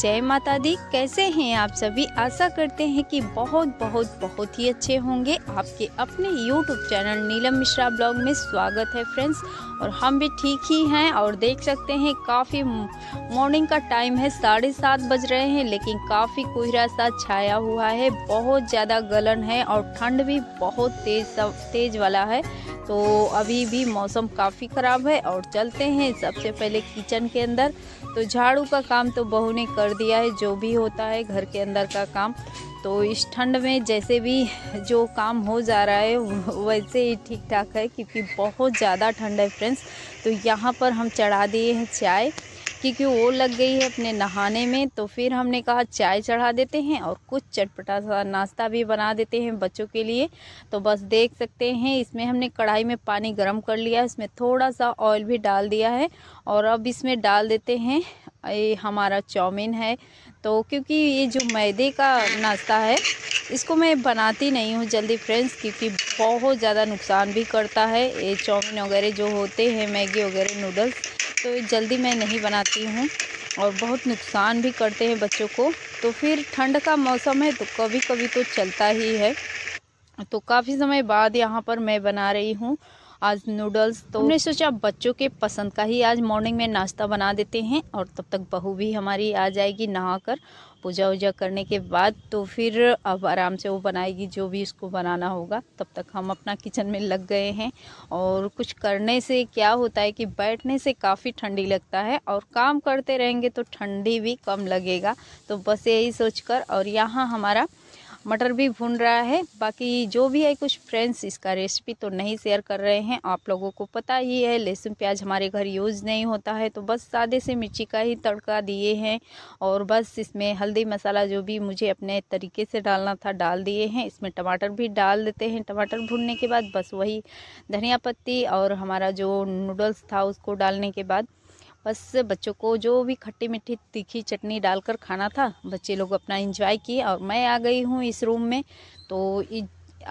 जय माता दी कैसे हैं आप सभी आशा करते हैं कि बहुत बहुत बहुत ही अच्छे होंगे आपके अपने YouTube channel Neelam Mishra blog में स्वागत है फ्रेंड्स और हम भी ठीक ही हैं और देख सकते हैं काफ़ी मॉर्निंग का टाइम है साढ़े सात बज रहे हैं लेकिन काफ़ी कोहरा सा छाया हुआ है बहुत ज़्यादा गलन है और ठंड भी बहुत तेज तेज वाला है तो अभी भी मौसम काफ़ी ख़राब है और चलते हैं सबसे पहले किचन के अंदर तो झाड़ू का काम तो बहू ने कर दिया है जो भी होता है घर के अंदर का काम तो इस ठंड में जैसे भी जो काम हो जा रहा है वैसे ही ठीक ठाक है क्योंकि बहुत ज़्यादा ठंड है फ्रेंड्स तो यहाँ पर हम चढ़ा दिए हैं चाय क्योंकि वो लग गई है अपने नहाने में तो फिर हमने कहा चाय चढ़ा देते हैं और कुछ चटपटा सा नाश्ता भी बना देते हैं बच्चों के लिए तो बस देख सकते हैं इसमें हमने कढ़ाई में पानी गर्म कर लिया इसमें थोड़ा सा ऑयल भी डाल दिया है और अब इसमें डाल देते हैं ये हमारा चाउमीन है तो क्योंकि ये जो मैदे का नाश्ता है इसको मैं बनाती नहीं हूँ जल्दी फ्रेंड्स क्योंकि बहुत ज़्यादा नुकसान भी करता है ये चाउमीन वगैरह जो होते हैं मैगी वगैरह नूडल्स तो जल्दी मैं नहीं बनाती हूँ और बहुत नुकसान भी करते हैं बच्चों को तो फिर ठंड का मौसम है तो कभी कभी तो चलता ही है तो काफ़ी समय बाद यहाँ पर मैं बना रही हूँ आज नूडल्स तो हमने सोचा बच्चों के पसंद का ही आज मॉर्निंग में नाश्ता बना देते हैं और तब तक बहू भी हमारी आ जाएगी नहा कर पूजा उजा करने के बाद तो फिर अब आराम से वो बनाएगी जो भी इसको बनाना होगा तब तक हम अपना किचन में लग गए हैं और कुछ करने से क्या होता है कि बैठने से काफ़ी ठंडी लगता है और काम करते रहेंगे तो ठंडी भी कम लगेगा तो बस यही सोच कर और यहाँ हमारा मटर भी भून रहा है बाकी जो भी है कुछ फ्रेंड्स इसका रेसिपी तो नहीं शेयर कर रहे हैं आप लोगों को पता ही है लहसुन प्याज हमारे घर यूज़ नहीं होता है तो बस सादे से मिर्ची का ही तड़का दिए हैं और बस इसमें हल्दी मसाला जो भी मुझे अपने तरीके से डालना था डाल दिए हैं इसमें टमाटर भी डाल देते हैं टमाटर भूनने के बाद बस वही धनिया पत्ती और हमारा जो नूडल्स था उसको डालने के बाद बस बच्चों को जो भी खट्टी मीठी तीखी चटनी डालकर खाना था बच्चे लोग अपना इंजॉय किए और मैं आ गई हूँ इस रूम में तो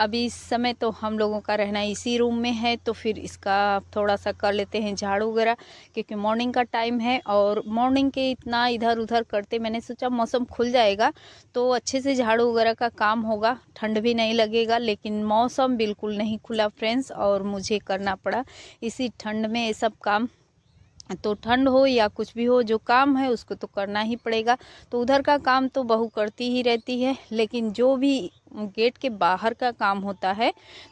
अभी इस समय तो हम लोगों का रहना इसी रूम में है तो फिर इसका थोड़ा सा कर लेते हैं झाड़ू वगैरह क्योंकि मॉर्निंग का टाइम है और मॉर्निंग के इतना इधर उधर करते मैंने सोचा मौसम खुल जाएगा तो अच्छे से झाड़ू वगैरह का काम होगा ठंड भी नहीं लगेगा लेकिन मौसम बिल्कुल नहीं खुला फ्रेंड्स और मुझे करना पड़ा इसी ठंड में ये सब काम तो ठंड हो या कुछ भी हो जो काम है उसको तो करना ही पड़ेगा तो उधर का काम तो बहू करती ही रहती है लेकिन जो भी गेट के बाहर का काम होता है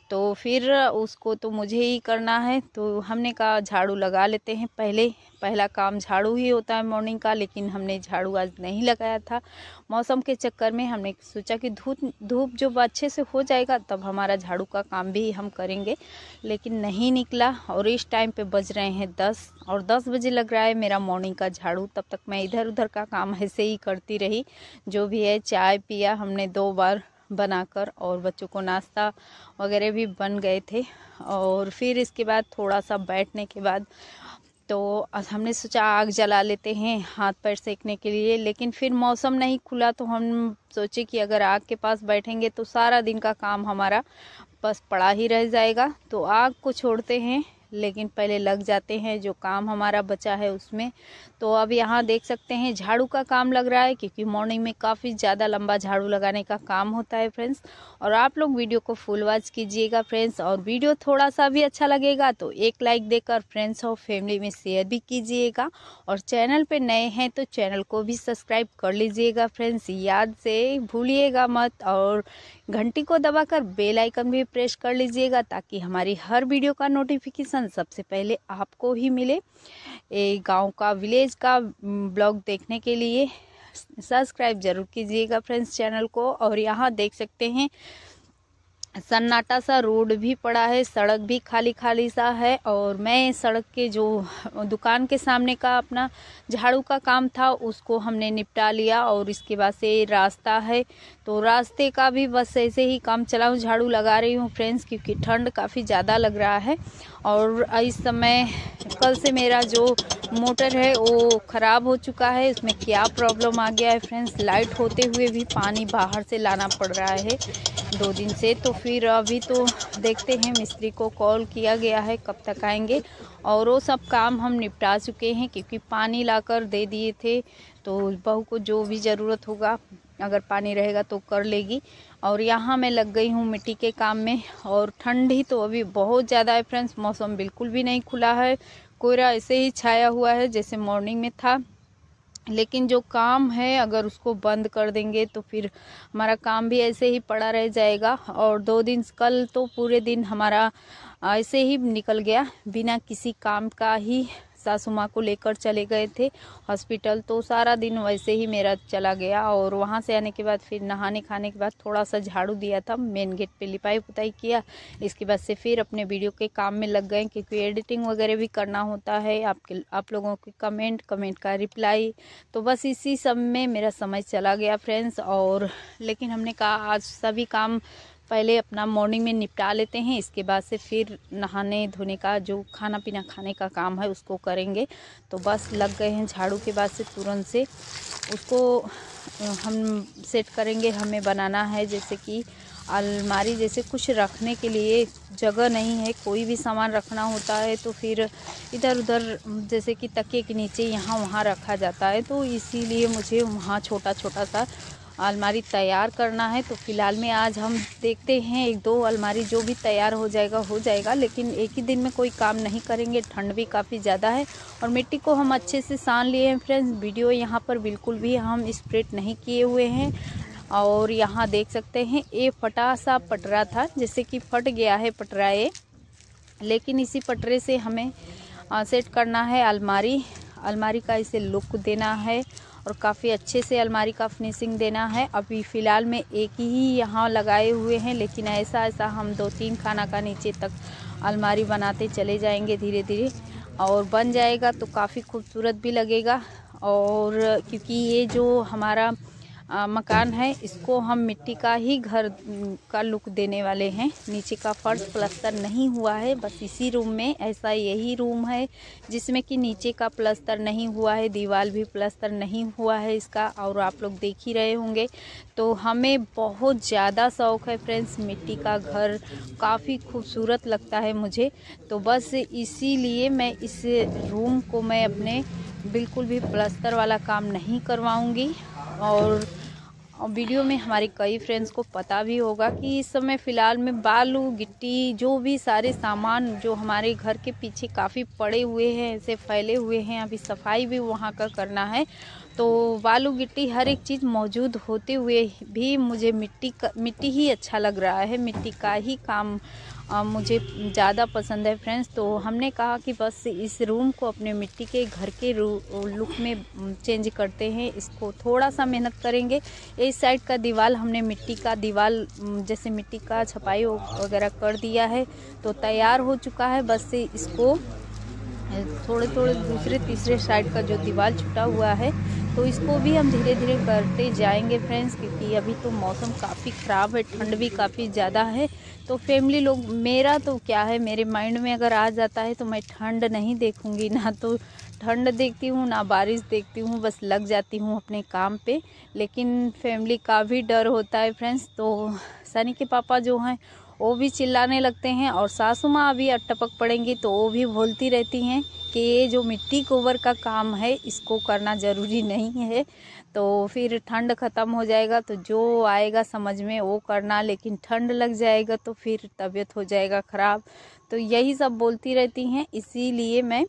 तो फिर उसको तो मुझे ही करना है तो हमने कहा झाड़ू लगा लेते हैं पहले पहला काम झाड़ू ही होता है मॉर्निंग का लेकिन हमने झाड़ू आज नहीं लगाया था मौसम के चक्कर में हमने सोचा कि धूप धूप जब अच्छे से हो जाएगा तब हमारा झाड़ू का काम भी हम करेंगे लेकिन नहीं निकला और इस टाइम पे बज रहे हैं दस और दस बजे लग रहा है मेरा मॉर्निंग का झाड़ू तब तक मैं इधर उधर का काम ऐसे ही करती रही जो भी है चाय पिया हमने दो बार बनाकर और बच्चों को नाश्ता वगैरह भी बन गए थे और फिर इसके बाद थोड़ा सा बैठने के बाद तो हमने सोचा आग जला लेते हैं हाथ पैर सेकने के लिए लेकिन फिर मौसम नहीं खुला तो हम सोचे कि अगर आग के पास बैठेंगे तो सारा दिन का काम हमारा बस पड़ा ही रह जाएगा तो आग को छोड़ते हैं लेकिन पहले लग जाते हैं जो काम हमारा बचा है उसमें तो अब यहाँ देख सकते हैं झाड़ू का काम लग रहा है क्योंकि मॉर्निंग में काफ़ी ज़्यादा लंबा झाड़ू लगाने का काम होता है फ्रेंड्स और आप लोग वीडियो को फुल वॉच कीजिएगा फ्रेंड्स और वीडियो थोड़ा सा भी अच्छा लगेगा तो एक लाइक देकर फ्रेंड्स और फैमिली में शेयर भी कीजिएगा और चैनल पर नए हैं तो चैनल को भी सब्सक्राइब कर लीजिएगा फ्रेंड्स याद से भूलिएगा मत और घंटी को दबाकर बेल आइकन भी प्रेस कर लीजिएगा ताकि हमारी हर वीडियो का नोटिफिकेशन सबसे पहले आपको ही मिले गांव का विलेज का ब्लॉग देखने के लिए सब्सक्राइब जरूर कीजिएगा फ्रेंड्स चैनल को और यहाँ देख सकते हैं सन्नाटा सा रोड भी पड़ा है सड़क भी खाली खाली सा है और मैं सड़क के जो दुकान के सामने का अपना झाड़ू का काम था उसको हमने निपटा लिया और इसके बाद से रास्ता है तो रास्ते का भी बस ऐसे ही काम चला हूँ झाड़ू लगा रही हूँ फ्रेंड्स क्योंकि ठंड काफ़ी ज़्यादा लग रहा है और इस समय कल से मेरा जो मोटर है वो ख़राब हो चुका है इसमें क्या प्रॉब्लम आ गया है फ्रेंड्स लाइट होते हुए भी पानी बाहर से लाना पड़ रहा है दो दिन से तो फिर अभी तो देखते हैं मिस्त्री को कॉल किया गया है कब तक आएंगे और वो सब काम हम निपटा चुके हैं क्योंकि पानी लाकर दे दिए थे तो बहू को जो भी ज़रूरत होगा अगर पानी रहेगा तो कर लेगी और यहाँ मैं लग गई हूँ मिट्टी के काम में और ठंडी तो अभी बहुत ज़्यादा है फ्रेंड्स मौसम बिल्कुल भी नहीं खुला है कोयरा ऐसे ही छाया हुआ है जैसे मॉर्निंग में था लेकिन जो काम है अगर उसको बंद कर देंगे तो फिर हमारा काम भी ऐसे ही पड़ा रह जाएगा और दो दिन कल तो पूरे दिन हमारा ऐसे ही निकल गया बिना किसी काम का ही सासु माँ को लेकर चले गए थे हॉस्पिटल तो सारा दिन वैसे ही मेरा चला गया और वहाँ से आने के बाद फिर नहाने खाने के बाद थोड़ा सा झाड़ू दिया था मेन गेट पे लिपाई पुताई किया इसके बाद से फिर अपने वीडियो के काम में लग गए क्योंकि एडिटिंग वगैरह भी करना होता है आपके आप लोगों के कमेंट कमेंट का रिप्लाई तो बस इसी सब में मेरा समय चला गया फ्रेंड्स और लेकिन हमने कहा आज सभी काम पहले अपना मॉर्निंग में निपटा लेते हैं इसके बाद से फिर नहाने धोने का जो खाना पीना खाने का काम है उसको करेंगे तो बस लग गए हैं झाड़ू के बाद से तुरंत से उसको हम सेट करेंगे हमें बनाना है जैसे कि अलमारी जैसे कुछ रखने के लिए जगह नहीं है कोई भी सामान रखना होता है तो फिर इधर उधर जैसे कि तके के नीचे यहाँ वहाँ रखा जाता है तो इसीलिए मुझे वहाँ छोटा छोटा सा अलमारी तैयार करना है तो फ़िलहाल में आज हम देखते हैं एक दो अलमारी जो भी तैयार हो जाएगा हो जाएगा लेकिन एक ही दिन में कोई काम नहीं करेंगे ठंड भी काफ़ी ज़्यादा है और मिट्टी को हम अच्छे से सान लिए हैं फ्रेंड्स वीडियो यहाँ पर बिल्कुल भी हम स्प्रेड नहीं किए हुए हैं और यहाँ देख सकते हैं ये फटा सा पटरा था जैसे कि फट गया है पटरा ये लेकिन इसी पटरे से हमें सेट करना है अलमारी अलमारी का इसे लुक देना है और काफ़ी अच्छे से अलमारी का फिनिशिंग देना है अभी फ़िलहाल में एक ही यहाँ लगाए हुए हैं लेकिन ऐसा ऐसा हम दो तीन खाना का नीचे तक अलमारी बनाते चले जाएंगे धीरे धीरे और बन जाएगा तो काफ़ी खूबसूरत भी लगेगा और क्योंकि ये जो हमारा आ, मकान है इसको हम मिट्टी का ही घर का लुक देने वाले हैं नीचे का फर्श प्लस्तर नहीं हुआ है बस इसी रूम में ऐसा यही रूम है जिसमें कि नीचे का प्लस्तर नहीं हुआ है दीवार भी प्लस्तर नहीं हुआ है इसका और आप लोग देख ही रहे होंगे तो हमें बहुत ज़्यादा शौक़ है फ्रेंड्स मिट्टी का घर काफ़ी खूबसूरत लगता है मुझे तो बस इसीलिए मैं इस रूम को मैं अपने बिल्कुल भी प्लस्तर वाला काम नहीं करवाऊंगी और वीडियो में हमारे कई फ्रेंड्स को पता भी होगा कि इस समय फ़िलहाल में बालू गिट्टी जो भी सारे सामान जो हमारे घर के पीछे काफ़ी पड़े हुए हैं ऐसे फैले हुए हैं अभी सफाई भी वहाँ का करना है तो बालू गिट्टी हर एक चीज़ मौजूद होते हुए भी मुझे मिट्टी का मिट्टी ही अच्छा लग रहा है मिट्टी का ही काम मुझे ज़्यादा पसंद है फ्रेंड्स तो हमने कहा कि बस इस रूम को अपने मिट्टी के घर के लुक में चेंज करते हैं इसको थोड़ा सा मेहनत करेंगे इस साइड का दीवार हमने मिट्टी का दीवार जैसे मिट्टी का छपाई वगैरह कर दिया है तो तैयार हो चुका है बस इसको थोड़े थोड़े दूसरे तीसरे साइड का जो दीवार छुटा हुआ है तो इसको भी हम धीरे धीरे करते जाएंगे फ्रेंड्स क्योंकि अभी तो मौसम काफ़ी ख़राब है ठंड भी काफ़ी ज़्यादा है तो फैमिली लोग मेरा तो क्या है मेरे माइंड में अगर आ जाता है तो मैं ठंड नहीं देखूँगी ना तो ठंड देखती हूँ ना बारिश देखती हूँ बस लग जाती हूँ अपने काम पे लेकिन फैमिली का भी डर होता है फ्रेंड्स तो सनी के पापा जो हैं वो भी चिल्लाने लगते हैं और सासू माँ अभी अटपक पड़ेंगी तो वो भी बोलती रहती हैं कि ये जो मिट्टी कोवर का काम है इसको करना ज़रूरी नहीं है तो फिर ठंड ख़त्म हो जाएगा तो जो आएगा समझ में वो करना लेकिन ठंड लग जाएगा तो फिर तबीयत हो जाएगा ख़राब तो यही सब बोलती रहती हैं इसीलिए मैं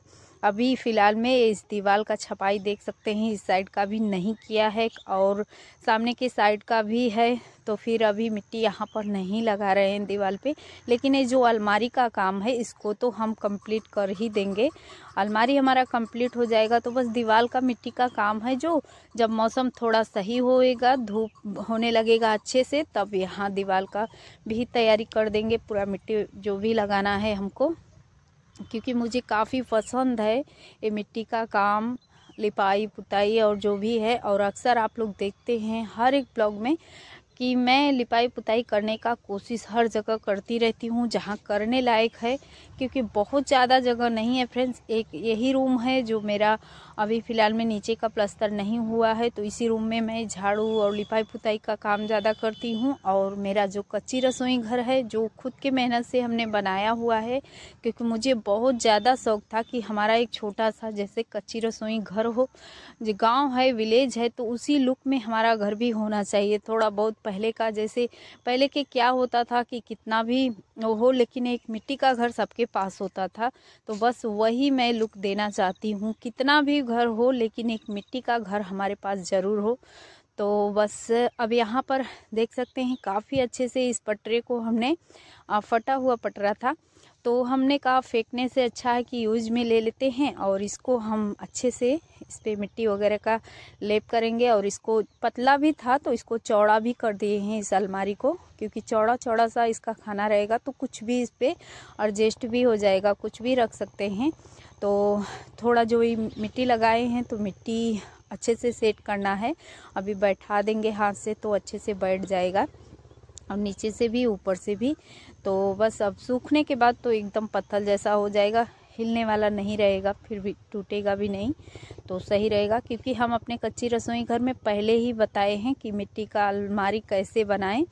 अभी फ़िलहाल में इस दीवार का छपाई देख सकते हैं इस साइड का भी नहीं किया है और सामने के साइड का भी है तो फिर अभी मिट्टी यहाँ पर नहीं लगा रहे हैं दीवार पे लेकिन ये जो अलमारी का काम है इसको तो हम कंप्लीट कर ही देंगे अलमारी हमारा कंप्लीट हो जाएगा तो बस दीवार का मिट्टी का काम है जो जब मौसम थोड़ा सही होएगा धूप होने लगेगा अच्छे से तब यहाँ दीवार का भी तैयारी कर देंगे पूरा मिट्टी जो भी लगाना है हमको क्योंकि मुझे काफ़ी पसंद है ये मिट्टी का काम लिपाई पुताई और जो भी है और अक्सर आप लोग देखते हैं हर एक ब्लॉग में कि मैं लिपाई पुताई करने का कोशिश हर जगह करती रहती हूँ जहाँ करने लायक है क्योंकि बहुत ज़्यादा जगह नहीं है फ्रेंड्स एक यही रूम है जो मेरा अभी फ़िलहाल में नीचे का प्लस्तर नहीं हुआ है तो इसी रूम में मैं झाड़ू और लिपाई पुताई का काम ज़्यादा करती हूँ और मेरा जो कच्ची रसोई घर है जो खुद के मेहनत से हमने बनाया हुआ है क्योंकि मुझे बहुत ज़्यादा शौक था कि हमारा एक छोटा सा जैसे कच्ची रसोई घर हो जो गाँव है विलेज है तो उसी लुक में हमारा घर भी होना चाहिए थोड़ा बहुत पहले का जैसे पहले के क्या होता था कि कितना भी हो लेकिन एक मिट्टी का घर सबके पास होता था तो बस वही मैं लुक देना चाहती हूँ कितना भी घर हो लेकिन एक मिट्टी का घर हमारे पास ज़रूर हो तो बस अब यहाँ पर देख सकते हैं काफ़ी अच्छे से इस पटरे को हमने फटा हुआ पटरा था तो हमने कहा फेंकने से अच्छा है कि यूज में ले लेते हैं और इसको हम अच्छे से इस पर मिट्टी वगैरह का लेप करेंगे और इसको पतला भी था तो इसको चौड़ा भी कर दिए हैं इस अलमारी को क्योंकि चौड़ा चौड़ा सा इसका खाना रहेगा तो कुछ भी इस पर एडजस्ट भी हो जाएगा कुछ भी रख सकते हैं तो थोड़ा जो मिट्टी लगाए हैं तो मिट्टी अच्छे से सेट करना है अभी बैठा देंगे हाथ से तो अच्छे से बैठ जाएगा और नीचे से भी ऊपर से भी तो बस अब सूखने के बाद तो एकदम पत्थर जैसा हो जाएगा हिलने वाला नहीं रहेगा फिर भी टूटेगा भी नहीं तो सही रहेगा क्योंकि हम अपने कच्ची रसोई घर में पहले ही बताए हैं कि मिट्टी का अलमारी कैसे बनाएं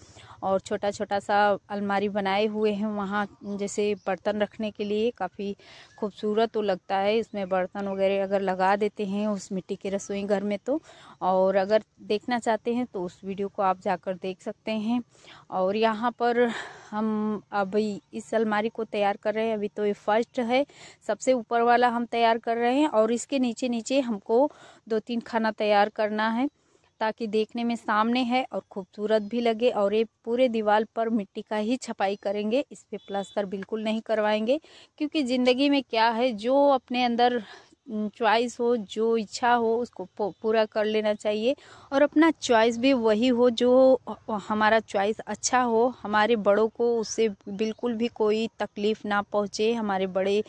और छोटा छोटा सा अलमारी बनाए हुए हैं वहाँ जैसे बर्तन रखने के लिए काफ़ी खूबसूरत तो लगता है इसमें बर्तन वगैरह अगर लगा देते हैं उस मिट्टी के रसोई घर में तो और अगर देखना चाहते हैं तो उस वीडियो को आप जाकर देख सकते हैं और यहाँ पर हम अभी इस अलमारी को तैयार कर रहे हैं अभी तो ये फर्स्ट है सबसे ऊपर वाला हम तैयार कर रहे हैं और इसके नीचे नीचे हमको दो तीन खाना तैयार करना है ताकि देखने में सामने है और खूबसूरत भी लगे और ये पूरे दीवार पर मिट्टी का ही छपाई करेंगे इस पर प्लास्टर बिल्कुल नहीं करवाएंगे क्योंकि ज़िंदगी में क्या है जो अपने अंदर चॉइस हो जो इच्छा हो उसको पूरा कर लेना चाहिए और अपना चॉइस भी वही हो जो हमारा चॉइस अच्छा हो हमारे बड़ों को उससे बिल्कुल भी कोई तकलीफ़ ना पहुँचे हमारे बड़े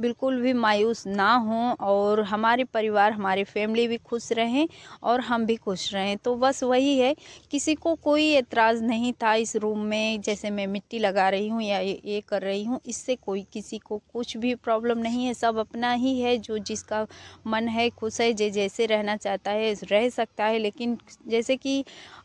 बिल्कुल भी मायूस ना हों और हमारे परिवार हमारे फैमिली भी खुश रहें और हम भी खुश रहें तो बस वही है किसी को कोई एतराज़ नहीं था इस रूम में जैसे मैं मिट्टी लगा रही हूँ या ये कर रही हूँ इससे कोई किसी को कुछ भी प्रॉब्लम नहीं है सब अपना ही है जो जिस जिसका मन है खुश है जे जैसे रहना चाहता है रह सकता है लेकिन जैसे कि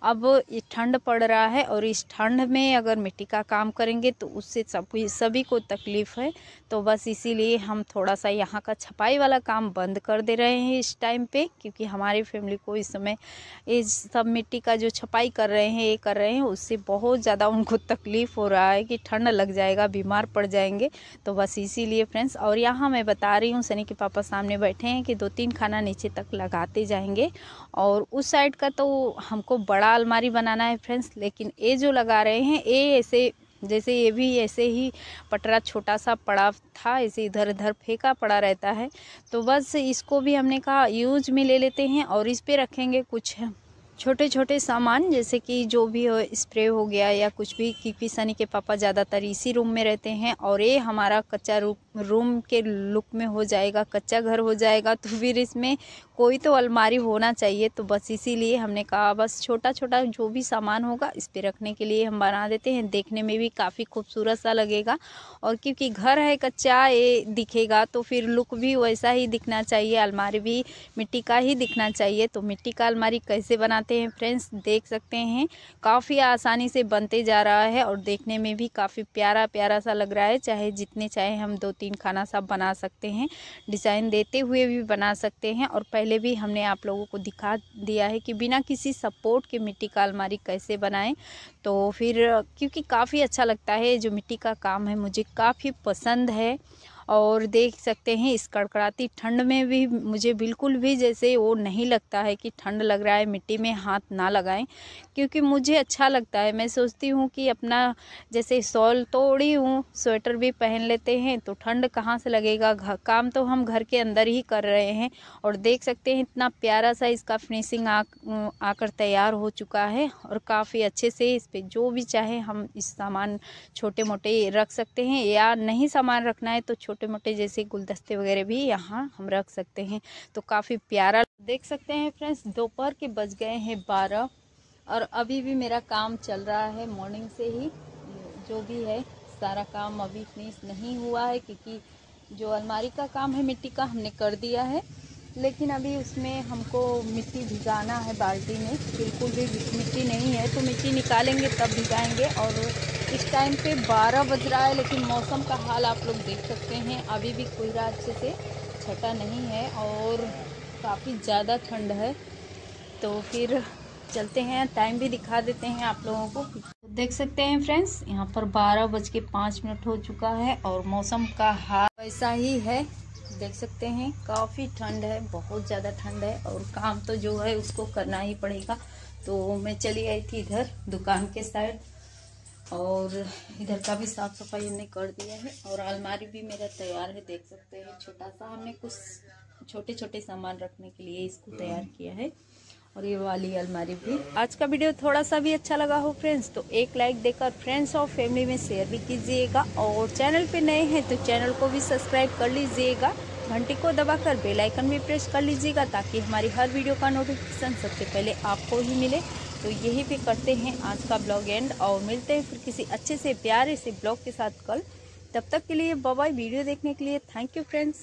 अब ठंड पड़ रहा है और इस ठंड में अगर मिट्टी का काम करेंगे तो उससे सब सभी को तकलीफ़ है तो बस इसीलिए हम थोड़ा सा यहाँ का छपाई वाला काम बंद कर दे रहे हैं इस टाइम पे क्योंकि हमारी फैमिली को इस समय इस सब मिट्टी का जो छपाई कर रहे हैं ये कर रहे हैं उससे बहुत ज़्यादा उनको तकलीफ़ हो रहा है कि ठंड लग जाएगा बीमार पड़ जाएंगे तो बस इसीलिए फ्रेंड्स और यहाँ मैं बता रही हूँ सनी के पापा सामने सामने बैठे हैं कि दो तीन खाना नीचे तक लगाते जाएंगे और उस साइड का तो हमको बड़ा अलमारी बनाना है फ्रेंड्स लेकिन ये जो लगा रहे हैं ये ऐसे जैसे ये भी ऐसे ही पटरा छोटा सा पड़ा था ऐसे इधर उधर फेंका पड़ा रहता है तो बस इसको भी हमने कहा यूज में ले लेते हैं और इस पर रखेंगे कुछ छोटे छोटे सामान जैसे कि जो भी हो स्प्रे हो गया या कुछ भी क्योंकि सनी के पापा ज़्यादातर इसी रूम में रहते हैं और ये हमारा कच्चा रूम रूम के लुक में हो जाएगा कच्चा घर हो जाएगा तो फिर इसमें कोई तो अलमारी होना चाहिए तो बस इसीलिए हमने कहा बस छोटा छोटा जो भी सामान होगा इस पर रखने के लिए हम बना देते हैं देखने में भी काफ़ी खूबसूरत सा लगेगा और क्योंकि घर है कच्चा ये दिखेगा तो फिर लुक भी वैसा ही दिखना चाहिए अलमारी भी मिट्टी का ही दिखना चाहिए तो मिट्टी का अलमारी कैसे बनाते बनाते हैं फ्रेंड्स देख सकते हैं काफ़ी आसानी से बनते जा रहा है और देखने में भी काफ़ी प्यारा प्यारा सा लग रहा है चाहे जितने चाहे हम दो तीन खाना सब बना सकते हैं डिज़ाइन देते हुए भी बना सकते हैं और पहले भी हमने आप लोगों को दिखा दिया है कि बिना किसी सपोर्ट के मिट्टी का अलमारी कैसे बनाएं तो फिर क्योंकि काफ़ी अच्छा लगता है जो मिट्टी का काम है मुझे काफ़ी पसंद है और देख सकते हैं इस कड़कड़ाती ठंड में भी मुझे बिल्कुल भी जैसे वो नहीं लगता है कि ठंड लग रहा है मिट्टी में हाथ ना लगाएं क्योंकि मुझे अच्छा लगता है मैं सोचती हूँ कि अपना जैसे सॉल तोड़ी हूँ स्वेटर भी पहन लेते हैं तो ठंड कहाँ से लगेगा काम तो हम घर के अंदर ही कर रहे हैं और देख सकते हैं इतना प्यारा सा इसका फिनिशिंग आ आकर तैयार हो चुका है और काफ़ी अच्छे से इस पर जो भी चाहे हम इस सामान छोटे मोटे रख सकते हैं या नहीं सामान रखना है तो छोटे छोटे मोटे जैसे गुलदस्ते वगैरह भी यहाँ हम रख सकते हैं तो काफ़ी प्यारा देख सकते हैं फ्रेंड्स दोपहर के बज गए हैं बारह और अभी भी मेरा काम चल रहा है मॉर्निंग से ही जो भी है सारा काम अभी फिनिश नहीं हुआ है क्योंकि जो अलमारी का काम है मिट्टी का हमने कर दिया है लेकिन अभी उसमें हमको मिट्टी भिगाना है बाल्टी में बिल्कुल भी मिट्टी नहीं है तो मिट्टी निकालेंगे तब भिगाएंगे और इस टाइम पे 12 बज रहा है लेकिन मौसम का हाल आप लोग देख सकते हैं अभी भी कोई अच्छे से छटा नहीं है और काफ़ी ज़्यादा ठंड है तो फिर चलते हैं टाइम भी दिखा देते हैं आप लोगों को देख सकते हैं फ्रेंड्स यहाँ पर बारह बज के पाँच मिनट हो चुका है और मौसम का हाल वैसा ही है देख सकते हैं काफ़ी ठंड है बहुत ज़्यादा ठंड है और काम तो जो है उसको करना ही पड़ेगा तो मैं चली आई थी इधर दुकान के साइड और इधर का भी साफ सफाई हमने कर दिया है और अलमारी भी मेरा तैयार है देख सकते हैं छोटा सा हमने कुछ छोटे छोटे सामान रखने के लिए इसको तैयार किया है और ये वाली अलमारी भी आज का वीडियो थोड़ा सा भी अच्छा लगा हो फ्रेंड्स तो एक लाइक देकर फ्रेंड्स और फैमिली में शेयर भी कीजिएगा और चैनल पे नए हैं तो चैनल को भी सब्सक्राइब कर लीजिएगा घंटी को दबाकर बेल आइकन भी प्रेस कर लीजिएगा ताकि हमारी हर वीडियो का नोटिफिकेशन सबसे पहले आपको ही मिले तो यही पे करते हैं आज का ब्लॉग एंड और मिलते हैं फिर किसी अच्छे से प्यारे से ब्लॉग के साथ कल तब तक के लिए बाबा वीडियो देखने के लिए थैंक यू फ्रेंड्स